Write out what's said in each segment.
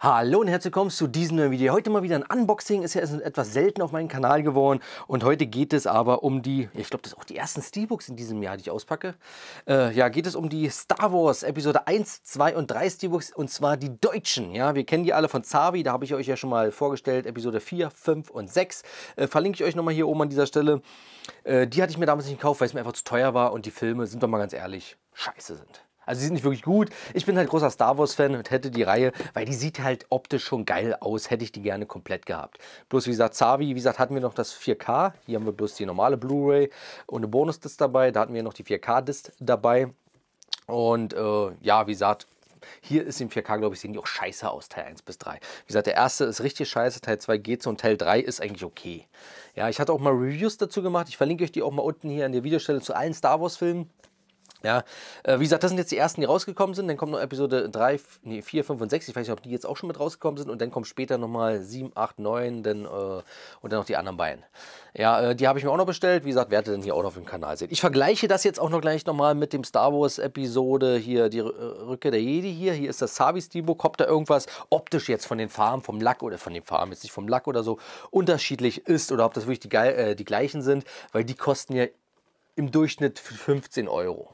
Hallo und herzlich willkommen zu diesem neuen Video. Heute mal wieder ein Unboxing, ist ja etwas selten auf meinem Kanal geworden und heute geht es aber um die, ich glaube das sind auch die ersten Steelbooks in diesem Jahr, die ich auspacke. Äh, ja, geht es um die Star Wars Episode 1, 2 und 3 Steelbooks und zwar die deutschen. Ja, wir kennen die alle von Zavi, da habe ich euch ja schon mal vorgestellt, Episode 4, 5 und 6. Äh, verlinke ich euch nochmal hier oben an dieser Stelle. Äh, die hatte ich mir damals nicht gekauft, weil es mir einfach zu teuer war und die Filme, sind wir mal ganz ehrlich, scheiße sind. Also sie sind nicht wirklich gut. Ich bin halt großer Star Wars-Fan und hätte die Reihe, weil die sieht halt optisch schon geil aus, hätte ich die gerne komplett gehabt. Bloß wie gesagt, Zavi, wie gesagt, hatten wir noch das 4K. Hier haben wir bloß die normale Blu-ray und eine Bonus-Disc dabei. Da hatten wir noch die 4K-Disc dabei. Und äh, ja, wie gesagt, hier ist im 4K, glaube ich, sehen die auch scheiße aus, Teil 1 bis 3. Wie gesagt, der erste ist richtig scheiße, Teil 2 geht so und Teil 3 ist eigentlich okay. Ja, ich hatte auch mal Reviews dazu gemacht. Ich verlinke euch die auch mal unten hier an der Videostelle zu allen Star Wars-Filmen. Ja, äh, wie gesagt, das sind jetzt die ersten, die rausgekommen sind. Dann kommt noch Episode 3, nee, 4, 5 und 6. Ich weiß nicht, ob die jetzt auch schon mit rausgekommen sind. Und dann kommt später nochmal 7, 8, 9 dann, äh, und dann noch die anderen beiden. Ja, äh, die habe ich mir auch noch bestellt. Wie gesagt, werdet ihr dann hier auch noch auf dem Kanal sehen. Ich vergleiche das jetzt auch noch gleich nochmal mit dem Star Wars Episode hier, die R äh, Rückkehr der Jedi hier. Hier ist das Sabi Steamboat. Kommt da irgendwas optisch jetzt von den Farben, vom Lack oder von den Farben, jetzt nicht vom Lack oder so, unterschiedlich ist oder ob das wirklich die, äh, die gleichen sind, weil die kosten ja im Durchschnitt 15 Euro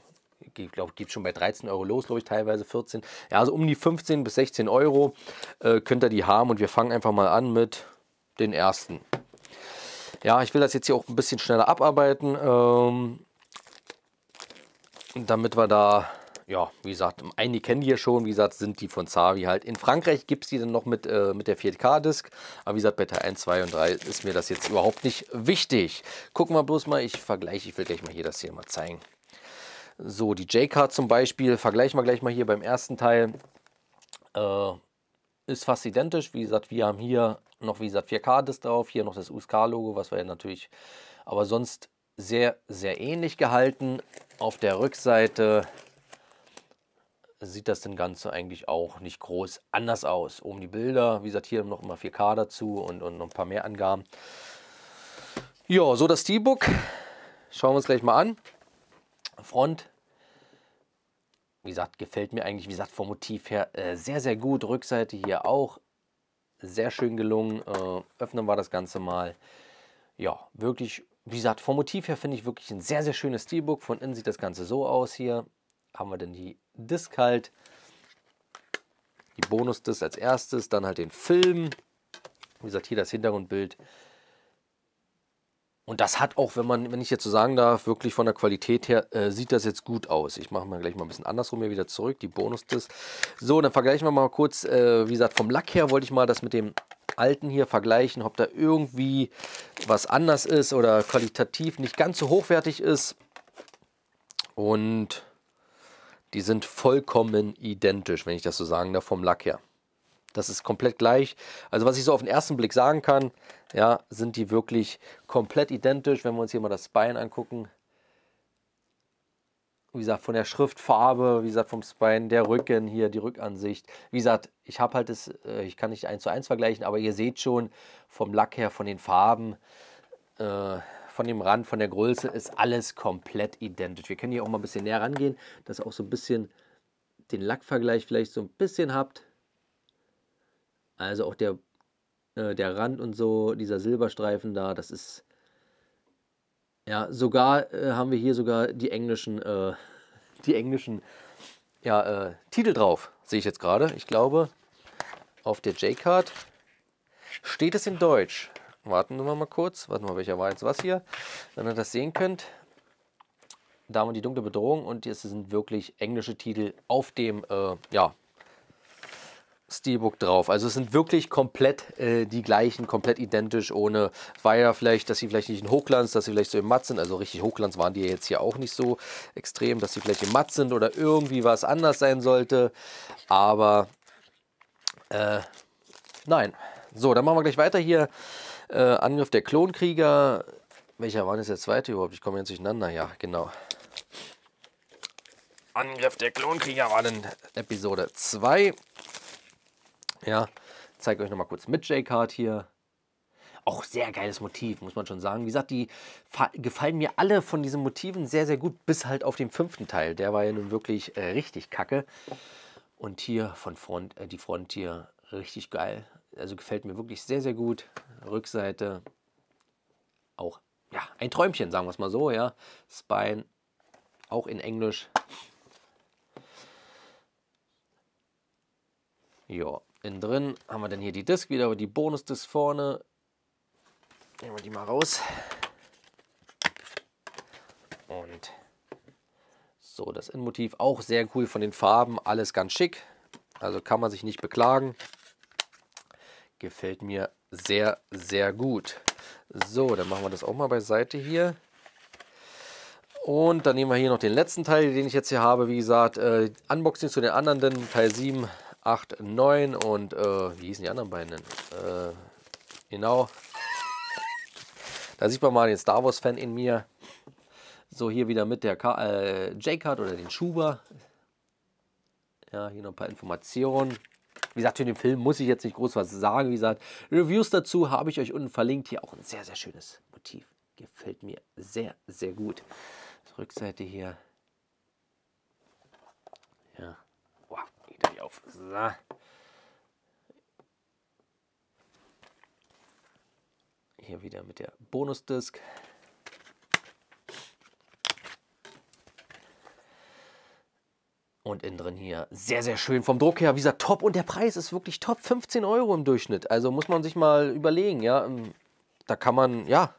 ich glaube, geht schon bei 13 Euro los, glaube ich, teilweise 14. Ja, also um die 15 bis 16 Euro äh, könnt ihr die haben und wir fangen einfach mal an mit den ersten. Ja, ich will das jetzt hier auch ein bisschen schneller abarbeiten, ähm, damit wir da ja, wie gesagt, einige kennen die ja schon, wie gesagt, sind die von Zavi halt. In Frankreich gibt es die dann noch mit, äh, mit der 4K-Disk, aber wie gesagt, bei Teil 1, 2 und 3 ist mir das jetzt überhaupt nicht wichtig. Gucken wir bloß mal, ich vergleiche, ich will gleich mal hier das hier mal zeigen. So, die J-Card zum Beispiel, vergleichen wir gleich mal hier beim ersten Teil, äh, ist fast identisch. Wie gesagt, wir haben hier noch, wie gesagt, 4K-Disc drauf, hier noch das USK-Logo, was wir ja natürlich, aber sonst sehr, sehr ähnlich gehalten. Auf der Rückseite sieht das denn Ganze eigentlich auch nicht groß anders aus. Oben die Bilder, wie gesagt, hier noch immer 4K dazu und, und noch ein paar mehr Angaben. Ja, so das D-Book. Schauen wir uns gleich mal an. Front, wie gesagt, gefällt mir eigentlich, wie gesagt, vom Motiv her äh, sehr, sehr gut. Rückseite hier auch sehr schön gelungen. Äh, öffnen wir das Ganze mal. Ja, wirklich, wie gesagt, vom Motiv her finde ich wirklich ein sehr, sehr schönes Steelbook. Von innen sieht das Ganze so aus hier. Haben wir dann die Disc halt. Die Bonus-Disc als erstes, dann halt den Film. Wie gesagt, hier das Hintergrundbild und das hat auch, wenn man, wenn ich jetzt so sagen darf, wirklich von der Qualität her, äh, sieht das jetzt gut aus. Ich mache mal gleich mal ein bisschen andersrum hier wieder zurück, die Bonus-Disc. So, dann vergleichen wir mal kurz, äh, wie gesagt, vom Lack her wollte ich mal das mit dem alten hier vergleichen, ob da irgendwie was anders ist oder qualitativ nicht ganz so hochwertig ist. Und die sind vollkommen identisch, wenn ich das so sagen darf, vom Lack her. Das ist komplett gleich. Also was ich so auf den ersten Blick sagen kann, ja, sind die wirklich komplett identisch. Wenn wir uns hier mal das Spine angucken, wie gesagt, von der Schriftfarbe, wie gesagt, vom Spine, der Rücken hier, die Rückansicht. Wie gesagt, ich habe halt das, äh, ich kann nicht eins zu eins vergleichen, aber ihr seht schon vom Lack her, von den Farben, äh, von dem Rand, von der Größe, ist alles komplett identisch. Wir können hier auch mal ein bisschen näher rangehen, dass ihr auch so ein bisschen den Lackvergleich vielleicht so ein bisschen habt. Also auch der, äh, der Rand und so, dieser Silberstreifen da, das ist. Ja, sogar äh, haben wir hier sogar die englischen, äh, die englischen ja, äh, Titel drauf, sehe ich jetzt gerade. Ich glaube, auf der J-Card steht es in Deutsch. Warten wir mal kurz. Warten wir mal, welcher war jetzt was hier? Wenn ihr das sehen könnt. Da haben wir die dunkle Bedrohung und es sind wirklich englische Titel auf dem, äh, ja, Steelbook drauf. Also es sind wirklich komplett äh, die gleichen, komplett identisch, ohne Weiher vielleicht, dass sie vielleicht nicht in Hochglanz, dass sie vielleicht so im Matt sind. Also richtig Hochglanz waren die ja jetzt hier auch nicht so extrem, dass sie vielleicht im Matt sind oder irgendwie was anders sein sollte. Aber äh, nein. So, dann machen wir gleich weiter hier. Äh, Angriff der Klonkrieger. Welcher war denn der zweite überhaupt? Ich komme jetzt durcheinander. Ja, genau. Angriff der Klonkrieger war dann Episode 2. Ja, zeige euch nochmal kurz mit J-Card hier. Auch sehr geiles Motiv, muss man schon sagen. Wie gesagt, die gefallen mir alle von diesen Motiven sehr, sehr gut, bis halt auf den fünften Teil. Der war ja nun wirklich äh, richtig kacke. Und hier von Front, äh, die Front hier richtig geil. Also gefällt mir wirklich sehr, sehr gut. Rückseite auch, ja, ein Träumchen, sagen wir es mal so, ja. Spine auch in Englisch. Ja innen drin haben wir dann hier die Disk wieder, aber die Bonus-Disk vorne. Nehmen wir die mal raus. Und so, das Innenmotiv auch sehr cool von den Farben, alles ganz schick. Also kann man sich nicht beklagen. Gefällt mir sehr, sehr gut. So, dann machen wir das auch mal beiseite hier. Und dann nehmen wir hier noch den letzten Teil, den ich jetzt hier habe. Wie gesagt, äh, Unboxing zu den anderen, Teil 7 8, 9 und äh, wie hießen die anderen beiden denn? Äh, genau. Da sieht man mal den Star Wars-Fan in mir. So hier wieder mit der Ka äh, J-Card oder den Schuber. Ja, hier noch ein paar Informationen. Wie gesagt, für den Film muss ich jetzt nicht groß was sagen. Wie gesagt, Reviews dazu habe ich euch unten verlinkt. Hier auch ein sehr, sehr schönes Motiv. Gefällt mir sehr, sehr gut. Rückseite hier auf. So. Hier wieder mit der Bonusdisk. Und innen drin hier sehr, sehr schön vom Druck her. Wie gesagt, top. Und der Preis ist wirklich top. 15 Euro im Durchschnitt. Also muss man sich mal überlegen, ja. Ähm, da kann man, ja.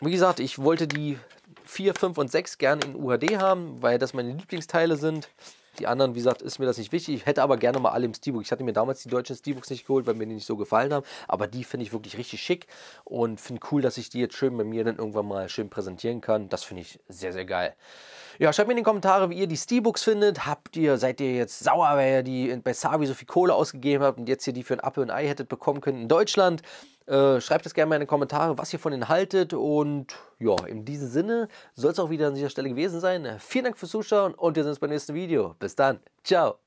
Wie gesagt, ich wollte die 4, 5 und 6 gerne in UHD haben, weil das meine Lieblingsteile sind. Die anderen, wie gesagt, ist mir das nicht wichtig. Ich hätte aber gerne mal alle im Steelbook. Ich hatte mir damals die deutschen Steelbooks nicht geholt, weil mir die nicht so gefallen haben. Aber die finde ich wirklich richtig schick und finde cool, dass ich die jetzt schön bei mir dann irgendwann mal schön präsentieren kann. Das finde ich sehr, sehr geil. Ja, schreibt mir in die Kommentare, wie ihr die Steelbooks findet. Habt ihr, seid ihr jetzt sauer, weil ihr die bei Savi so viel Kohle ausgegeben habt und jetzt hier die für ein Apple und Ei hättet bekommen können in Deutschland? Äh, schreibt es gerne mal in die Kommentare, was ihr von ihnen haltet. Und ja, in diesem Sinne soll es auch wieder an dieser Stelle gewesen sein. Vielen Dank fürs Zuschauen und wir sehen uns beim nächsten Video. Bis dann. Ciao.